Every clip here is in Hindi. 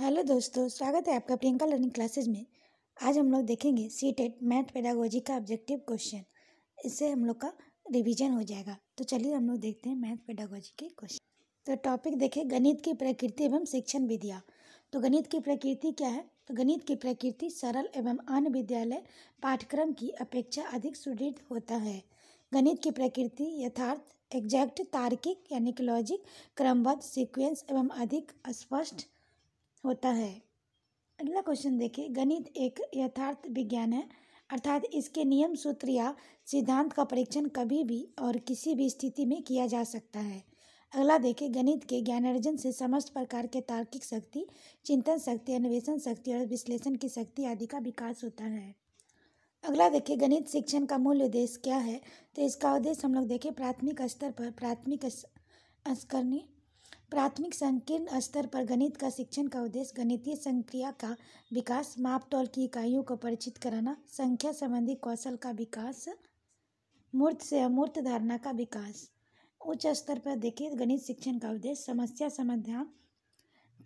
हेलो दोस्तों स्वागत है आपका प्रियंका लर्निंग क्लासेज में आज हम लोग देखेंगे सी टेट मैथ पैदागोजी का ऑब्जेक्टिव क्वेश्चन इससे हम लोग का रिवीजन हो जाएगा तो चलिए हम लोग देखते हैं मैथ पैदागोजी के क्वेश्चन तो टॉपिक देखें गणित की प्रकृति एवं शिक्षण विधिया तो गणित की प्रकृति क्या है तो गणित की प्रकृति सरल एवं अन्य विद्यालय पाठ्यक्रम की अपेक्षा अधिक सुदृढ़ होता है गणित की प्रकृति यथार्थ एग्जैक्ट तार्किक यानी कि लॉजिक क्रमबद्ध सिक्वेंस एवं अधिक स्पष्ट होता है अगला क्वेश्चन देखिए गणित एक यथार्थ विज्ञान है अर्थात इसके नियम सूत्र या सिद्धांत का परीक्षण कभी भी और किसी भी स्थिति में किया जा सकता है अगला देखें गणित के ज्ञानार्जन से समस्त प्रकार के तार्किक शक्ति चिंतन शक्ति अन्वेषण शक्ति और विश्लेषण की शक्ति आदि का विकास होता है अगला देखिए गणित शिक्षण का मूल उद्देश्य क्या है तो इसका उद्देश्य हम लोग देखें प्राथमिक स्तर पर प्राथमिक अस्करणी प्राथमिक संकीर्ण स्तर पर गणित का शिक्षण का उद्देश्य गणितीय संक्रिया का विकास मापतौल की इकाइयों को परिचित कराना संख्या संबंधी कौशल का विकास मूर्त से अमूर्त धारणा का विकास उच्च स्तर पर देखिए गणित शिक्षण का उद्देश्य समस्या समाधान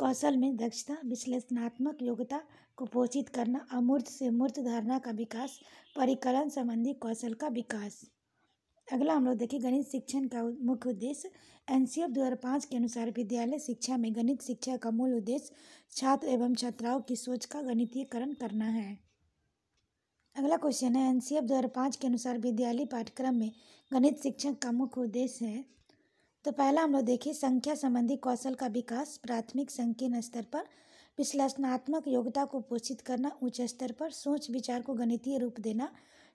कौशल में दक्षता विश्लेषणात्मक योग्यता को पोषित करना अमूर्त से मूर्त धारणा का विकास परिकलन संबंधी कौशल का विकास अगला हम लोग देखें गणित शिक्षण का मुख्य उद्देश्य एन सी एफ दो हज़ार पाँच के अनुसार विद्यालय शिक्षा में गणित शिक्षा का मूल उद्देश्य छात्र एवं छात्राओं की सोच का गणितीयकरण करना है अगला क्वेश्चन है एन सी एफ दो हज़ार पाँच के अनुसार विद्यालय पाठ्यक्रम में गणित शिक्षण का मुख्य उद्देश्य है तो पहला हम लोग देखिए संख्या संबंधी कौशल का विकास प्राथमिक संकीर्ण स्तर पर विश्लेषणात्मक योग्यता को पोषित करना उच्च स्तर पर सोच विचार को गणितीय रूप देना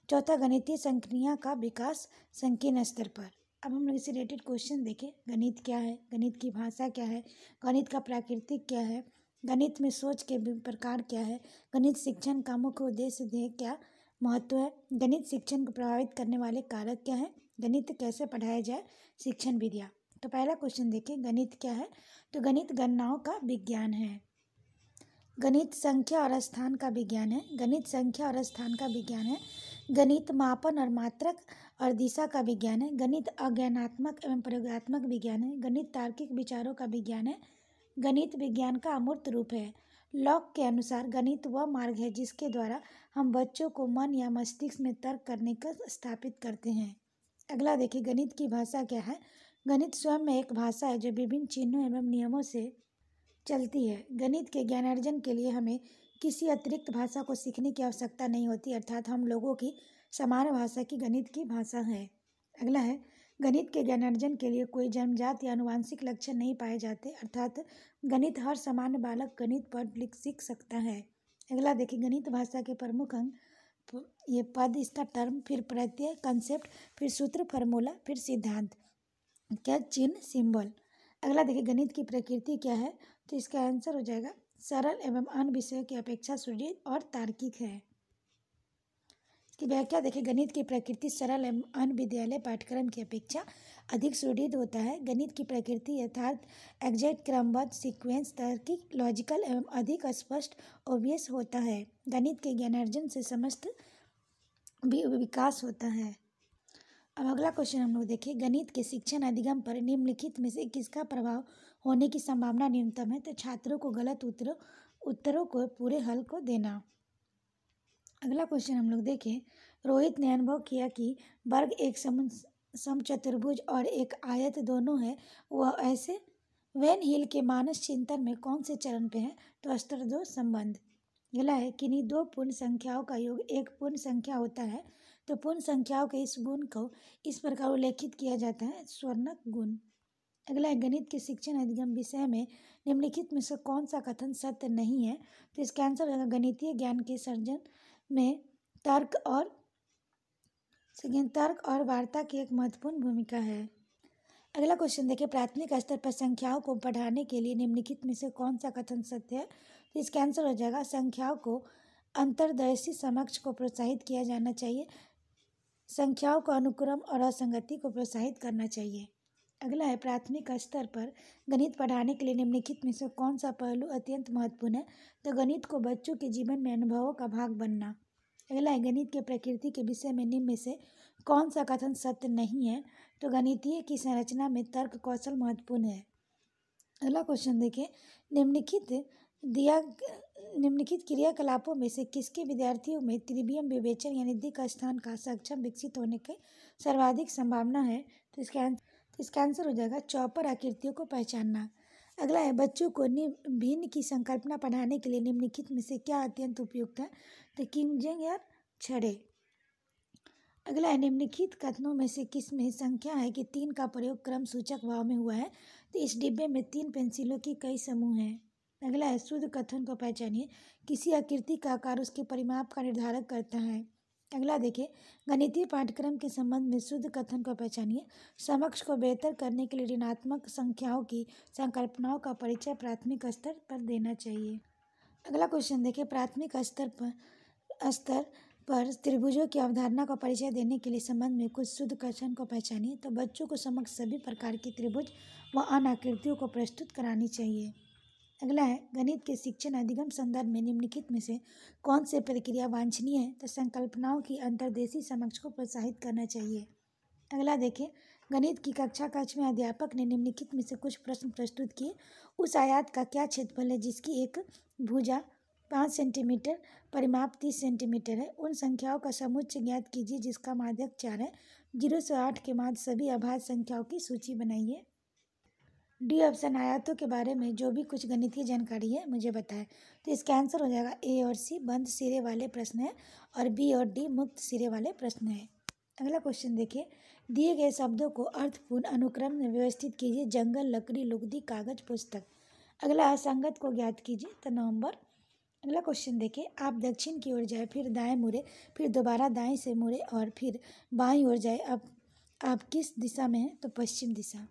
चौथा गणितीय संक्रिया का विकास संकीर्ण स्तर पर अब हम लोग इससे रिलेटेड क्वेश्चन देखें गणित क्या है गणित की भाषा क्या है गणित का प्राकृतिक क्या है गणित में सोच के प्रकार क्या है गणित शिक्षण का मुख्य उद्देश्य क्या महत्व है गणित शिक्षण को प्रभावित करने वाले कारक क्या हैं गणित कैसे पढ़ाया जाए शिक्षण विद्या तो पहला क्वेश्चन देखें गणित क्या है तो गणित गणनाओं का विज्ञान है गणित संख्या और स्थान का विज्ञान है गणित संख्या और स्थान का विज्ञान है गणित मापन और मात्रक और दिशा का विज्ञान है गणित अज्ञानात्मक एवं प्रयोगात्मक विज्ञान है गणित तार्किक विचारों का विज्ञान है गणित विज्ञान का अमूर्त रूप है लॉक के अनुसार गणित वह मार्ग है जिसके द्वारा हम बच्चों को मन या मस्तिष्क में तर्क करने का कर स्थापित करते हैं अगला देखिए गणित की भाषा क्या है गणित स्वयं में एक भाषा है जो विभिन्न चिन्हों एवं नियमों से चलती है गणित के ज्ञानार्जन के लिए हमें किसी अतिरिक्त भाषा को सीखने की आवश्यकता नहीं होती अर्थात हम लोगों की सामान्य भाषा की गणित की भाषा है अगला है गणित के ज्ञानार्जन के लिए कोई जन्मजात या अनुवांशिक लक्षण नहीं पाए जाते अर्थात गणित हर सामान्य बालक गणित पर लिख सीख सकता है अगला देखिए गणित भाषा के प्रमुख अंग ये पद इसका टर्म फिर प्रत्यय कंसेप्ट फिर सूत्र फार्मूला फिर सिद्धांत क्या चिन्ह सिंबल अगला देखिए गणित की प्रकृति क्या है तो इसका आंसर हो जाएगा सरल एवं अन्य विषयों की अपेक्षा सुदृढ़ और तार्किक है इसकी व्याख्या देखें गणित की प्रकृति सरल एवं अन्य विद्यालय पाठ्यक्रम की अपेक्षा अधिक सुदृढ़ होता है गणित की प्रकृति यथार्थ एग्जैक्ट क्रमबद्ध सीक्वेंस तार्किक लॉजिकल एवं अधिक स्पष्ट ओबियस होता है गणित के ज्ञानार्जन से समस्त विकास होता है अब अगला क्वेश्चन हम लोग देखें गणित के शिक्षण अधिगम पर निम्नलिखित में से किसका प्रभाव होने की संभावना न्यूनतम है तो छात्रों को गलत उत्तर उत्तरों को पूरे हल को देना अगला क्वेश्चन हम लोग देखें रोहित ने अनुभव किया कि वर्ग एक सम और एक आयत दोनों है वह ऐसे वैन हिल के मानस चिंतन में कौन से चरण पे है तो स्तर दो संबंध गला है किन्हीं दो पूर्ण संख्याओं का योग एक पूर्ण संख्या होता है तो पूर्ण संख्याओं के इस गुण को इस प्रकार उल्लेखित किया जाता है स्वर्णक गुण अगला है गणित के शिक्षण अधिगम विषय में निम्नलिखित में से कौन सा कथन सत्य नहीं है तो इसका आंसर होगा गणितीय ज्ञान के सर्जन में तर्क और तर्क और वार्ता की एक महत्वपूर्ण भूमिका है अगला क्वेश्चन देखिए प्राथमिक स्तर पर संख्याओं को बढ़ाने के लिए निम्नलिखित में से कौन सा कथन सत्य है तो इसका आंसर हो जाएगा संख्याओं को अंतर्दर्शी समक्ष को प्रोत्साहित किया जाना चाहिए संख्याओं का अनुक्रम और असंगति को प्रोत्साहित करना चाहिए अगला है प्राथमिक स्तर पर गणित पढ़ाने के लिए निम्नलिखित में से कौन सा पहलू अत्यंत महत्वपूर्ण है तो गणित को बच्चों के जीवन में अनुभवों का भाग बनना अगला है गणित के प्रकृति के विषय में निम्न में से कौन सा कथन सत्य नहीं है तो गणितीय की संरचना में तर्क कौशल महत्वपूर्ण है अगला क्वेश्चन देखें निम्नलिखित दिया निम्नलिखित क्रियाकलापों में से किसके विद्यार्थियों में त्रिवियम विवेचन या निधि का स्थान का सक्षम विकसित होने के सर्वाधिक संभावना है तो इसका आंसर तो इसका आंसर हो जाएगा चौपर आकृतियों को पहचानना अगला है बच्चों को भिन्न की संकल्पना पढ़ाने के लिए निम्नलिखित में से क्या अत्यंत उपयुक्त है तो किमजेंग या छड़े अगला है निम्नलिखित कथनों में से किस में संख्या है कि तीन का प्रयोग क्रम सूचक भाव में हुआ है तो इस डिब्बे में तीन पेंसिलों की कई समूह हैं अगला है शुद्ध कथन को पहचानिए किसी आकृति का आकार उसके परिमाप का निर्धारक करता है अगला देखिए गणितीय पाठ्यक्रम के संबंध में शुद्ध कथन को पहचानिए समक्ष को बेहतर करने के लिए ऋणात्मक संख्याओं की संकल्पनाओं का परिचय प्राथमिक स्तर पर देना चाहिए अगला क्वेश्चन देखिए प्राथमिक स्तर पर स्तर पर त्रिभुजों की अवधारणा का परिचय देने के लिए संबंध में कुछ शुद्ध कथन को पहचानिए तो बच्चों को समक्ष सभी प्रकार की त्रिभुज व आकृतियों को प्रस्तुत करानी चाहिए अगला है गणित के शिक्षण अधिगम संदर्भ में निम्नलिखित में से कौन से प्रक्रिया वांछनीय है तो संकल्पनाओं की अंतर्देशी समक्ष को प्रोत्साहित करना चाहिए अगला देखें गणित की कक्षा कक्ष में अध्यापक ने निम्नलिखित में से कुछ प्रश्न प्रस्तुत किए उस आयात का क्या क्षेत्रफल है जिसकी एक भुजा पाँच सेंटीमीटर परिमाप तीस सेंटीमीटर है उन संख्याओं का समुच्च ज्ञात कीजिए जिसका माध्यक चार है जीरो से आठ के बाद सभी आभार संख्याओं की सूची बनाइए डी ऑप्शन आयातों के बारे में जो भी कुछ गणितीय जानकारी है मुझे बताएं तो इसका आंसर हो जाएगा ए और सी बंद सिरे वाले प्रश्न हैं और बी और डी मुक्त सिरे वाले प्रश्न है अगला क्वेश्चन देखिए दिए गए शब्दों को अर्थपूर्ण अनुक्रम में व्यवस्थित कीजिए जंगल लकड़ी लुगदी कागज पुस्तक अगला असंगत को ज्ञात कीजिए तो नवंबर अगला क्वेश्चन देखिए आप दक्षिण की ओर जाए फिर दाएं मुड़े फिर दोबारा दाएं से मुड़े और फिर बाईं ओर जाए अब आप किस दिशा में हैं तो पश्चिम दिशा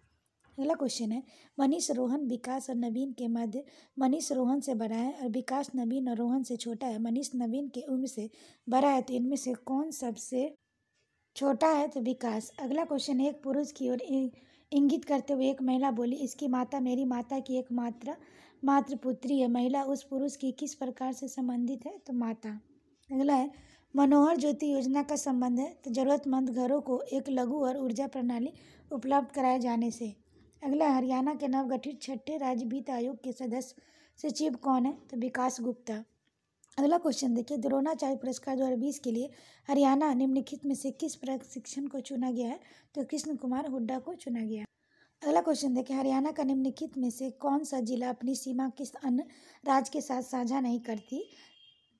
अगला क्वेश्चन है मनीष रोहन विकास और नवीन के मध्य मनीष रोहन से बड़ा है और विकास नवीन और रोहन से छोटा है मनीष नवीन के उम्र से बड़ा है तो इनमें से कौन सबसे छोटा है तो विकास अगला क्वेश्चन है एक पुरुष की ओर इंगित करते हुए एक महिला बोली इसकी माता मेरी माता की एक मात्र पुत्री है महिला उस पुरुष की किस प्रकार से संबंधित है तो माता अगला है मनोहर ज्योति योजना का संबंध है तो ज़रूरतमंद घरों को एक लघु और ऊर्जा प्रणाली उपलब्ध कराए जाने से अगला हरियाणा के नवगठित छठे राज्य वित्त आयोग के सदस्य सचिव कौन है तो विकास गुप्ता अगला क्वेश्चन देखिए द्रोणाचार्य पुरस्कार 2020 के लिए हरियाणा निम्नलिखित में से किस प्रशिक्षण को चुना गया है तो कृष्ण कुमार हुड्डा को चुना गया अगला क्वेश्चन देखिए हरियाणा का निम्नलिखित में से कौन सा जिला अपनी सीमा किस अन्य राज्य के साथ साझा नहीं करती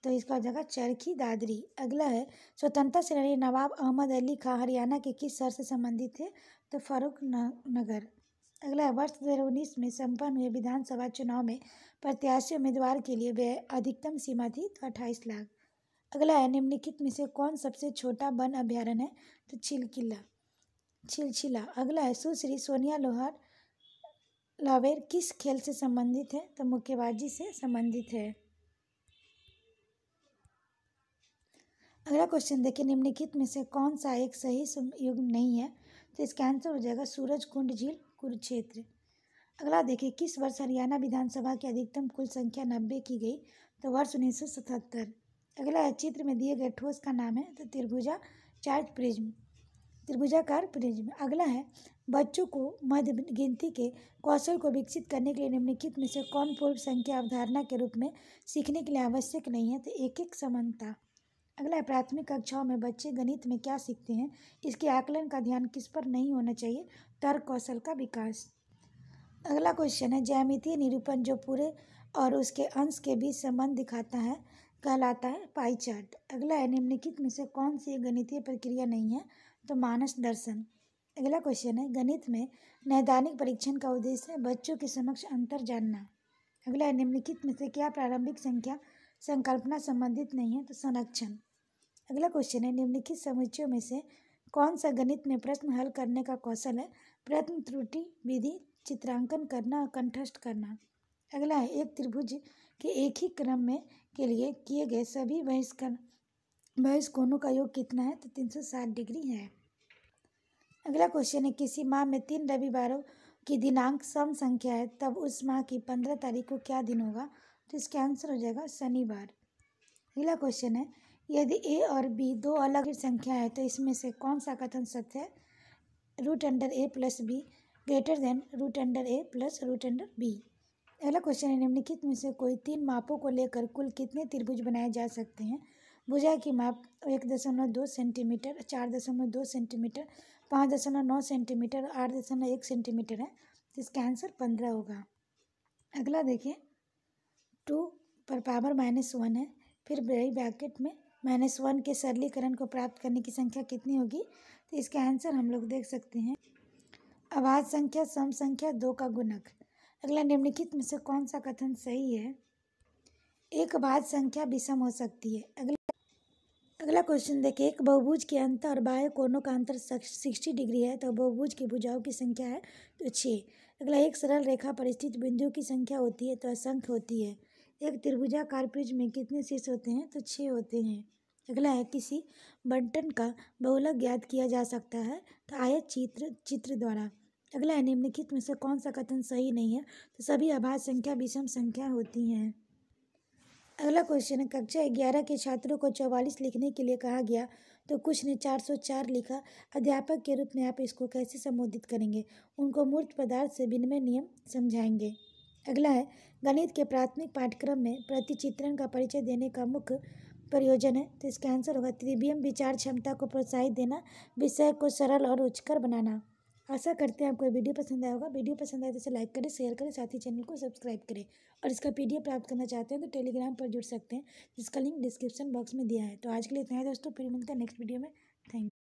तो इसका जगह चरखी दादरी अगला है स्वतंत्रता सेनानी नवाब अहमद अली खां हरियाणा के किस शहर से संबंधित थे तो फरुख नगर अगला वर्ष दो हज़ार उन्नीस में संपन्न हुए विधानसभा चुनाव में प्रत्याशी उम्मीदवार के लिए व्यय अधिकतम सीमा थी तो अट्ठाईस लाख अगला है निम्नलिखित में से कौन सबसे छोटा वन अभ्यारण्य है तो छिलकिला छिलछिला अगला है सुश्री सोनिया लोहार लावेर किस खेल से संबंधित है तो मुक्केबाजी से संबंधित है अगला क्वेश्चन देखिए निम्नलिखित में से कौन सा एक सही युग नहीं है तो इसका आंसर हो जाएगा सूरज कुंड झील कुरुक्षेत्र अगला देखिए किस वर्ष हरियाणा विधानसभा की अधिकतम कुल संख्या नब्बे की गई तो वर्ष उन्नीस सौ सतहत्तर अगला है चित्र में दिए गए ठोस का नाम है तो त्रिभुजा चार्ज प्रिज्म त्रिभुजाकार प्रिज्म अगला है बच्चों को मध्य गिनती के कौशल को विकसित करने के लिए निम्नलिखित में से कौन पूर्व संख्या अवधारणा के रूप में सीखने के लिए आवश्यक नहीं है तो एक एक समानता अगला है प्राथमिक कक्षाओं में बच्चे गणित में क्या सीखते हैं इसके आकलन का ध्यान किस पर नहीं होना चाहिए तर्क कौशल का विकास अगला क्वेश्चन है ज्यामितीय निरूपण जो पूरे और उसके अंश के बीच संबंध दिखाता है कहलाता है पाई चार्ट अगला है निम्नलिखित में से कौन सी गणितीय प्रक्रिया नहीं है तो मानस दर्शन अगला क्वेश्चन है गणित में नैदानिक परीक्षण का उद्देश्य है बच्चों के समक्ष अंतर जानना अगला है निम्नलिखित में से क्या प्रारंभिक संख्या संकल्पना संबंधित नहीं है तो संरक्षण अगला क्वेश्चन है निम्नलिखित समुच्चयों में से कौन सा गणित में प्रश्न हल करने का कौशल है प्रश्न त्रुटि विधि चित्रांकन करना और कंठस्थ करना अगला है एक त्रिभुज के एक ही क्रम में के लिए किए गए सभी बहिष्कर बहिष कोणों का योग कितना है तो तीन सौ साठ डिग्री है अगला क्वेश्चन है किसी माह में तीन रविवारों की दिनांक सम संख्या है तब उस माह की पंद्रह तारीख को क्या दिन होगा तो इसका आंसर हो जाएगा शनिवार अगला क्वेश्चन है यदि ए और बी दो अलग संख्या है तो इसमें से कौन सा कथन सत्य है root under a plus b greater than root under a plus root under b अगला क्वेश्चन है निम्नलिखित में से कोई तीन मापों को लेकर कुल कितने त्रिभुज बनाए जा सकते हैं भुजा की माप एक दशमलव दो सेंटीमीटर चार दशमलव दो सेंटीमीटर पाँच दशमलव नौ सेंटीमीटर और आठ दशमलव एक सेंटीमीटर है इसका आंसर पंद्रह होगा अगला देखिए टू पर पावर माइनस वन है फिर ब्रेक ब्रैकेट में माइनस वन के सरलीकरण को प्राप्त करने की संख्या कितनी होगी तो इसका आंसर हम लोग देख सकते हैं आवाज संख्या सम संख्या दो का गुणक अगला निम्नलिखित में से कौन सा कथन सही है एक बाद संख्या विषम हो सकती है अगला अगला क्वेश्चन देखिए एक बहुभुज के अंत और बाह्य कोनों का अंतर सिक्सटी डिग्री है तो बहुभुज की भुजाओं की संख्या है तो छः अगला एक सरल रेखा पर स्थित बिंदुओं की संख्या होती है तो असंख्य होती है एक त्रिभुजा पिज में कितने शीर्ष होते हैं तो छः होते हैं अगला है किसी बंटन का बहुलक ज्ञात किया जा सकता है तो आयत चित्र चित्र द्वारा अगला है निम्नलिखित में से कौन सा कथन सही नहीं है तो सभी आभास संख्या विषम संख्या होती हैं अगला क्वेश्चन है कक्षा ग्यारह के छात्रों को चौवालीस लिखने के लिए कहा गया तो कुछ ने चार सौ चार लिखा अध्यापक के रूप में आप इसको कैसे संबोधित करेंगे उनको मूर्त पदार्थ से विनिमय नियम समझाएंगे अगला है गणित के प्राथमिक पाठ्यक्रम में प्रतिचित्रण का परिचय देने का मुख्य प्रयोजन है तो इसका आंसर होगा त्रिवियम विचार क्षमता को प्रोत्साहित देना विषय को सरल और रुचकर बनाना आशा करते हैं आपको वीडियो पसंद आया होगा वीडियो पसंद आए तो इसे लाइक करें शेयर करें साथ ही चैनल को सब्सक्राइब करें और इसका पीडीएफ प्राप्त करना चाहते हैं तो टेलीग्राम पर जुड़ सकते हैं जिसका लिंक डिस्क्रिप्शन बॉक्स में दिया है तो आज के लिए इतना है दोस्तों फिर मिलते हैं नेक्स्ट वीडियो में थैंक